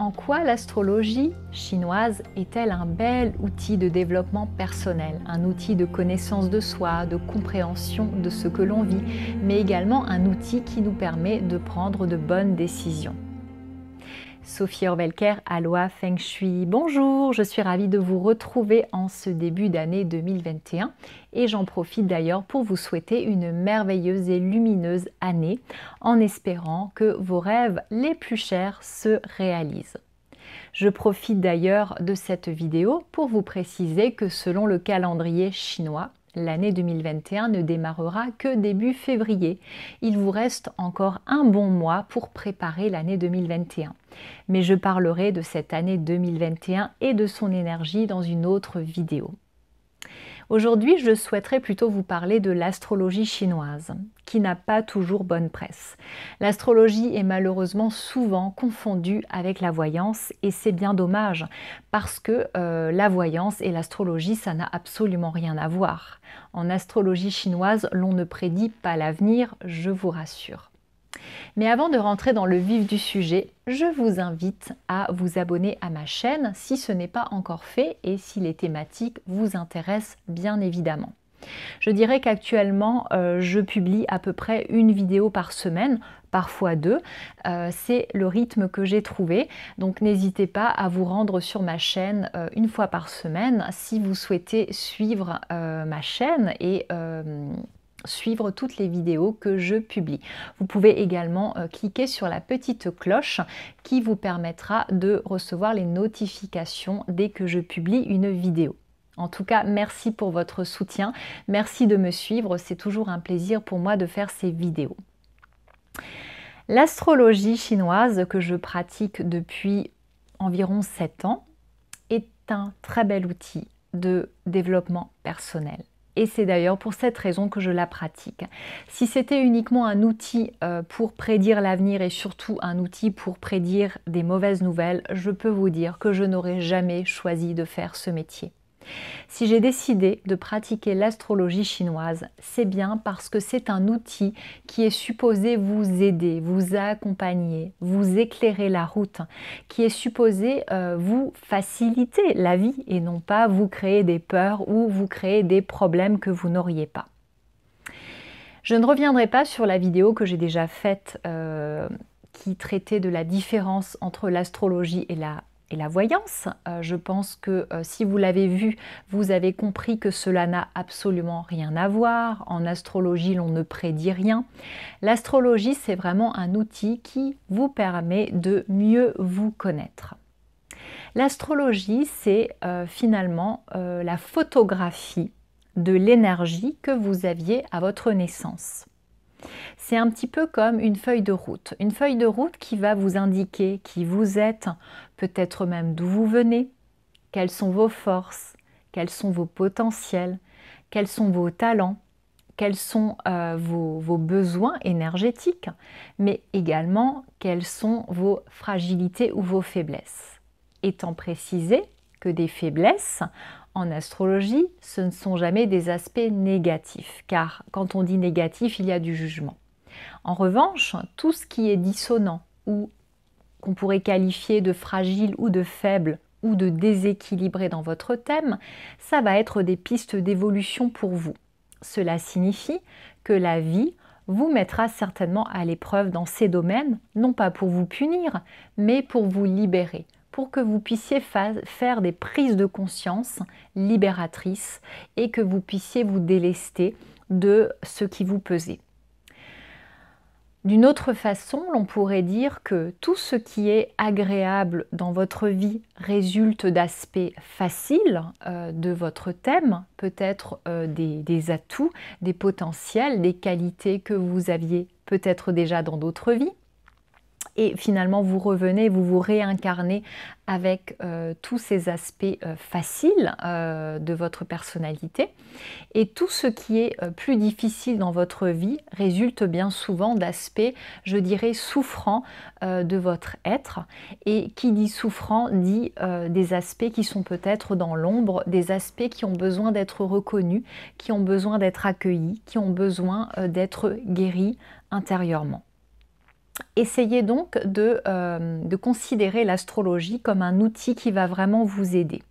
En quoi l'astrologie chinoise est-elle un bel outil de développement personnel, un outil de connaissance de soi, de compréhension de ce que l'on vit, mais également un outil qui nous permet de prendre de bonnes décisions Sophie Orbelker, Alois Feng Shui. Bonjour, je suis ravie de vous retrouver en ce début d'année 2021 et j'en profite d'ailleurs pour vous souhaiter une merveilleuse et lumineuse année en espérant que vos rêves les plus chers se réalisent. Je profite d'ailleurs de cette vidéo pour vous préciser que selon le calendrier chinois, L'année 2021 ne démarrera que début février. Il vous reste encore un bon mois pour préparer l'année 2021. Mais je parlerai de cette année 2021 et de son énergie dans une autre vidéo. Aujourd'hui, je souhaiterais plutôt vous parler de l'astrologie chinoise, qui n'a pas toujours bonne presse. L'astrologie est malheureusement souvent confondue avec la voyance, et c'est bien dommage, parce que euh, la voyance et l'astrologie, ça n'a absolument rien à voir. En astrologie chinoise, l'on ne prédit pas l'avenir, je vous rassure. Mais avant de rentrer dans le vif du sujet, je vous invite à vous abonner à ma chaîne si ce n'est pas encore fait et si les thématiques vous intéressent bien évidemment. Je dirais qu'actuellement, euh, je publie à peu près une vidéo par semaine, parfois deux. Euh, c'est le rythme que j'ai trouvé. Donc n'hésitez pas à vous rendre sur ma chaîne euh, une fois par semaine si vous souhaitez suivre ma chaîne et suivre toutes les vidéos que je publie. Vous pouvez également euh, cliquer sur la petite cloche qui vous permettra de recevoir les notifications dès que je publie une vidéo. En tout cas, merci pour votre soutien, merci de me suivre, c'est toujours un plaisir pour moi de faire ces vidéos. L'astrologie chinoise que je pratique depuis environ 7 ans est un très bel outil de développement personnel et c'est d'ailleurs pour cette raison que je la pratique. Si c'était uniquement un outil euh, pour prédire l'avenir et surtout un outil pour prédire des mauvaises nouvelles, je peux vous dire que je n'aurais jamais choisi de faire ce métier. Si j'ai décidé de pratiquer l'astrologie chinoise, c'est bien parce que c'est un outil qui est supposé vous aider, vous accompagner, vous éclairer la route, qui est supposé euh, vous faciliter la vie et non pas vous créer des peurs ou vous créer des problèmes que vous n'auriez pas. Je ne reviendrai pas sur la vidéo que j'ai déjà faite. Euh, qui traitait de la différence entre l'astrologie et la et la voyance. Euh, je pense que euh, si vous l'avez vu, vous avez compris que cela n'a absolument rien à voir. En astrologie, l'on ne prédit rien. L'astrologie, c'est vraiment un outil qui vous permet de mieux vous connaître. L'astrologie, c'est euh, finalement la photographie de l'énergie que vous aviez à votre naissance. C'est un petit peu comme une feuille de route. Une feuille de route qui va vous indiquer qui vous êtes, peut-être même d'où vous venez, quelles sont vos forces, quels sont vos potentiels, quels sont vos talents, quels sont euh, vos, vos, besoins énergétiques, mais également quelles sont vos fragilités ou vos faiblesses. Étant précisé que des faiblesses, en astrologie, ce ne sont jamais des aspects négatifs, car quand on dit négatif, il y a du jugement. En revanche, tout ce qui est dissonant ou on pourrait qualifier de fragile ou de faible ou de déséquilibré dans votre thème, ça va être des pistes d'évolution pour vous. Cela signifie que la vie vous mettra certainement à l'épreuve dans ces domaines, non pas pour vous punir, mais pour vous libérer, pour que vous puissiez faire des prises de conscience libératrices et que vous puissiez vous délester de ce qui vous pesait. D'une autre façon, l'on pourrait dire que tout ce qui est agréable dans votre vie résulte d'aspects faciles euh, de votre thème, peut-être euh, des atouts, des potentiels, des qualités que vous aviez peut-être déjà dans d'autres vies et finalement vous revenez, vous vous réincarnez avec euh, tous ces aspects euh, faciles euh, de votre personnalité. Et tout ce qui est plus difficile dans votre vie résulte bien souvent d'aspects, je dirais, souffrants de votre être. Et qui dit souffrant dit des aspects qui sont peut-être dans l'ombre, des aspects qui ont besoin d'être reconnus, qui ont besoin d'être accueillis, qui ont besoin d'être guéris intérieurement essayez donc euh, de, considérer l'astrologie comme un outil qui va vraiment vous aider.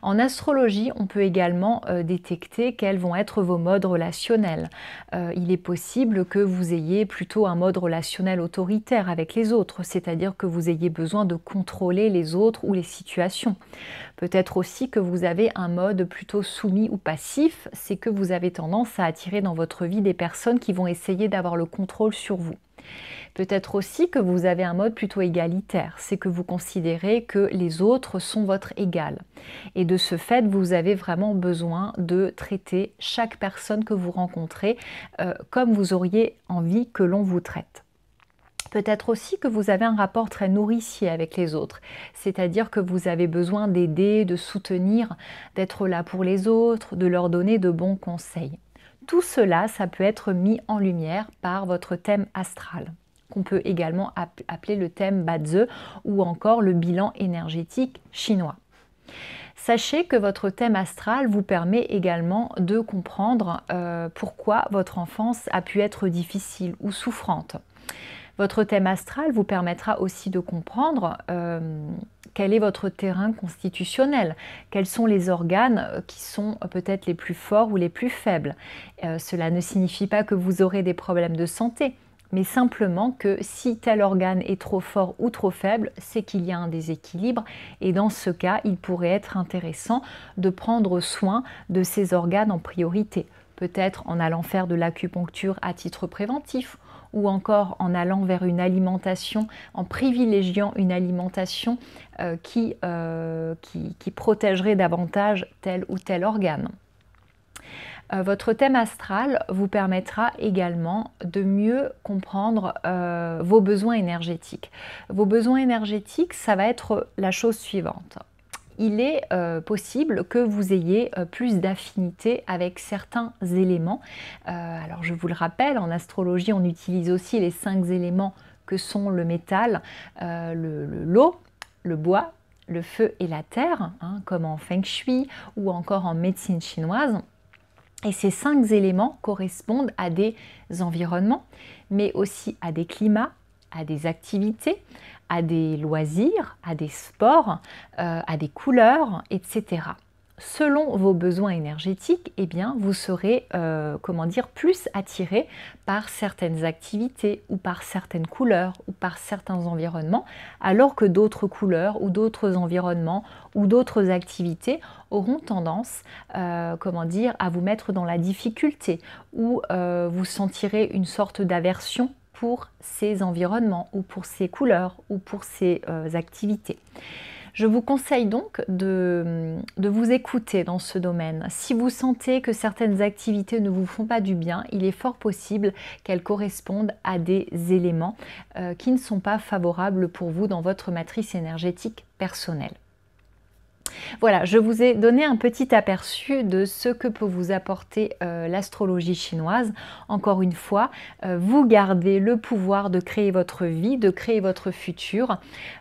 En astrologie, on peut également euh, détecter quels vont être vos modes relationnels. Euh, il est possible que vous ayez plutôt un mode relationnel autoritaire avec les autres, c'est-à-dire que vous ayez besoin de contrôler les autres ou les situations. Peut-être aussi que vous avez un mode plutôt soumis ou passif, c'est que vous avez tendance à attirer dans votre vie des personnes qui vont essayer d'avoir le contrôle sur vous. Peut-être aussi que vous avez un mode plutôt égalitaire, c'est que vous considérez que les autres sont votre égal. Et de ce fait, vous avez vraiment besoin de traiter chaque personne que vous rencontrez euh, comme vous auriez envie que l'on vous traite. Peut-être aussi que vous avez un rapport très nourricier avec les autres, c'est-à-dire que vous avez besoin d'aider, de soutenir, d'être là pour les autres, de leur donner de bons conseils tout cela, ça peut être mis en lumière par votre thème astral qu'on peut également appeler le thème Baze ou encore le bilan énergétique chinois. Sachez que votre thème astral vous permet également de comprendre euh, pourquoi votre enfance a pu être difficile ou souffrante. Votre thème astral vous permettra aussi de comprendre euh, quel est votre terrain constitutionnel, quels sont les organes euh, qui sont euh, peut-être les plus forts ou les plus faibles. cela ne signifie pas que vous aurez des problèmes de santé, mais simplement que si tel organe est trop fort ou trop faible, c'est qu'il y a un déséquilibre et dans ce cas, il pourrait être intéressant de prendre soin de ces organes en priorité peut-être en allant faire de l'acupuncture à titre préventif ou encore en allant vers une alimentation, en privilégiant une alimentation euh, euh, qui, protégerait davantage tel ou tel organe euh, votre thème astral vous permettra également de mieux comprendre vos besoins énergétiques. Vos besoins énergétiques, ça va être la chose suivante il est euh, possible que vous ayez euh, plus d'affinités avec certains éléments. Euh, alors je vous le rappelle, en astrologie, on utilise aussi les cinq éléments que sont le métal, le l'eau, le, bois, le feu et la terre, hein, comme en feng shui ou encore en médecine chinoise. Et ces cinq éléments correspondent à des environnements, mais aussi à des climats, à des activités, à des loisirs, à des sports, euh, à des couleurs, etc. Selon vos besoins énergétiques, eh bien, vous serez euh, comment dire, plus attiré par certaines activités ou par certaines couleurs ou par certains environnements, alors que d'autres couleurs ou d'autres environnements ou d'autres activités auront tendance euh, comment dire, à vous mettre dans la difficulté ou vous sentirez une sorte d'aversion pour ses environnements ou pour ses couleurs ou pour ses euh, activités. Je vous conseille donc de, vous écouter dans ce domaine. Si vous sentez que certaines activités ne vous font pas du bien, il est fort possible qu'elles correspondent à des éléments euh, qui ne sont pas favorables pour vous dans votre matrice énergétique personnelle. Voilà, je vous ai donné un petit aperçu de ce que peut vous apporter euh, l'astrologie chinoise. Encore une fois, euh, vous gardez le pouvoir de créer votre vie, de créer votre futur.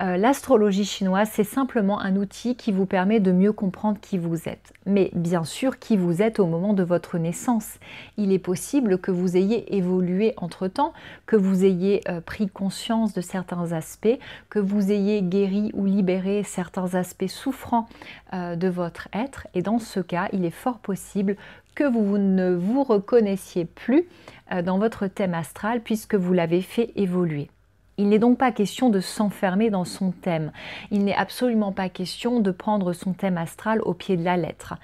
Euh, l'astrologie chinoise, c'est simplement un outil qui vous permet de mieux comprendre qui vous êtes. Mais bien sûr, qui vous êtes au moment de votre naissance. Il est possible que vous ayez évolué entre-temps, que vous ayez pris conscience de certains aspects, que vous ayez guéri ou libéré certains aspects souffrants euh, de votre être. Et dans ce cas, il est fort possible que vous ne vous reconnaissiez plus euh, dans votre thème astral puisque vous l'avez fait évoluer. Il n'est donc pas question de s'enfermer dans son thème. Il n'est absolument pas question de prendre son thème astral au pied de la lettre.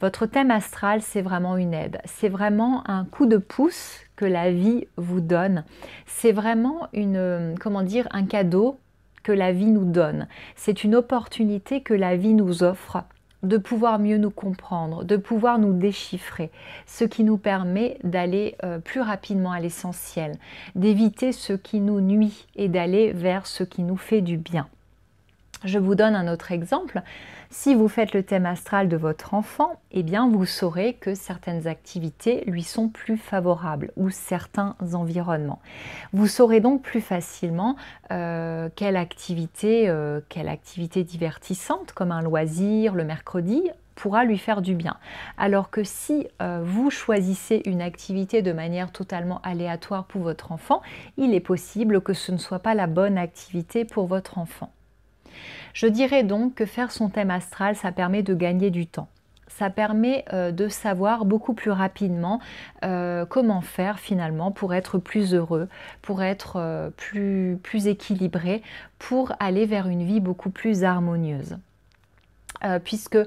Votre thème astral, c'est vraiment une aide. C'est vraiment un coup de pouce que la vie vous donne. C'est vraiment une, euh, comment dire, un cadeau que la vie nous donne. C'est une opportunité que la vie nous offre de pouvoir mieux nous comprendre, de pouvoir nous déchiffrer, ce qui nous permet d'aller euh, plus rapidement à l'essentiel, d'éviter ce qui nous nuit et d'aller vers ce qui nous fait du bien. Je vous donne un autre exemple. Si vous faites le thème astral de votre enfant, eh bien vous saurez que certaines activités lui sont plus favorables ou certains environnements. Vous saurez donc plus facilement euh, quelle, activité, euh, quelle activité divertissante, comme un loisir le mercredi, pourra lui faire du bien. Alors que si euh, vous choisissez une activité de manière totalement aléatoire pour votre enfant, il est possible que ce ne soit pas la bonne activité pour votre enfant. Je dirais donc que faire son thème astral, ça permet de gagner du temps ça permet euh, de savoir beaucoup plus rapidement euh, comment faire finalement pour être plus heureux, pour être euh, plus, plus équilibré, pour aller vers une vie beaucoup plus harmonieuse. Euh, puisque, euh,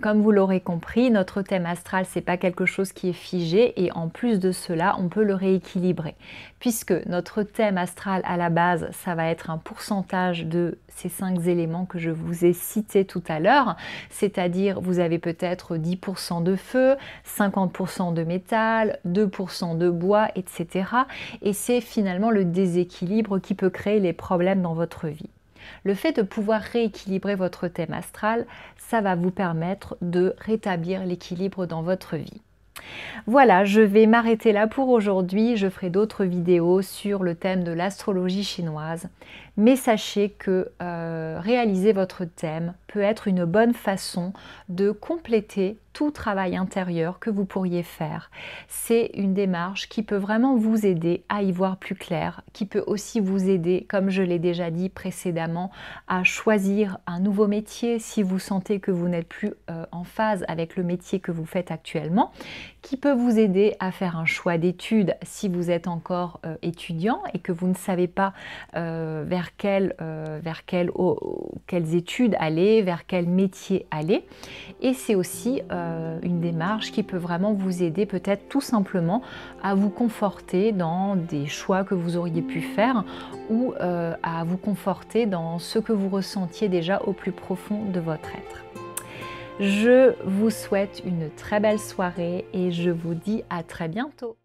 comme vous l'aurez compris, notre thème astral, c'est pas quelque chose qui est figé et en plus de cela, on peut le rééquilibrer. Puisque notre thème astral à la base, ça va être un pourcentage de ces cinq éléments que je vous ai cités tout à l'heure, c'est-à-dire vous avez peut-être 10% de feu, 50% de métal, 2% de bois, etc. Et c'est finalement le déséquilibre qui peut créer les problèmes dans votre vie. Le fait de pouvoir rééquilibrer votre thème astral, ça va vous permettre de rétablir l'équilibre dans votre vie. Voilà, je vais m'arrêter là pour aujourd'hui. Je ferai d'autres vidéos sur le thème de l'astrologie chinoise. Mais sachez que euh, réaliser votre thème peut être une bonne façon de compléter tout travail intérieur que vous pourriez faire. C'est une démarche qui peut vraiment vous aider à y voir plus clair, qui peut aussi vous aider, comme je l'ai déjà dit précédemment, à choisir un nouveau métier si vous sentez que vous n'êtes plus euh, en phase avec le métier que vous faites actuellement, qui peut vous aider à faire un choix d'études si vous êtes encore euh, étudiant et que vous ne savez pas euh, vers, euh, quelles études aller, vers quel métier aller. Et c'est aussi une démarche qui peut vraiment vous aider peut-être tout simplement à vous conforter dans des choix que vous auriez pu faire ou à vous conforter dans ce que vous ressentiez déjà au plus profond de votre être. Je vous souhaite une très belle soirée et je vous dis à très bientôt.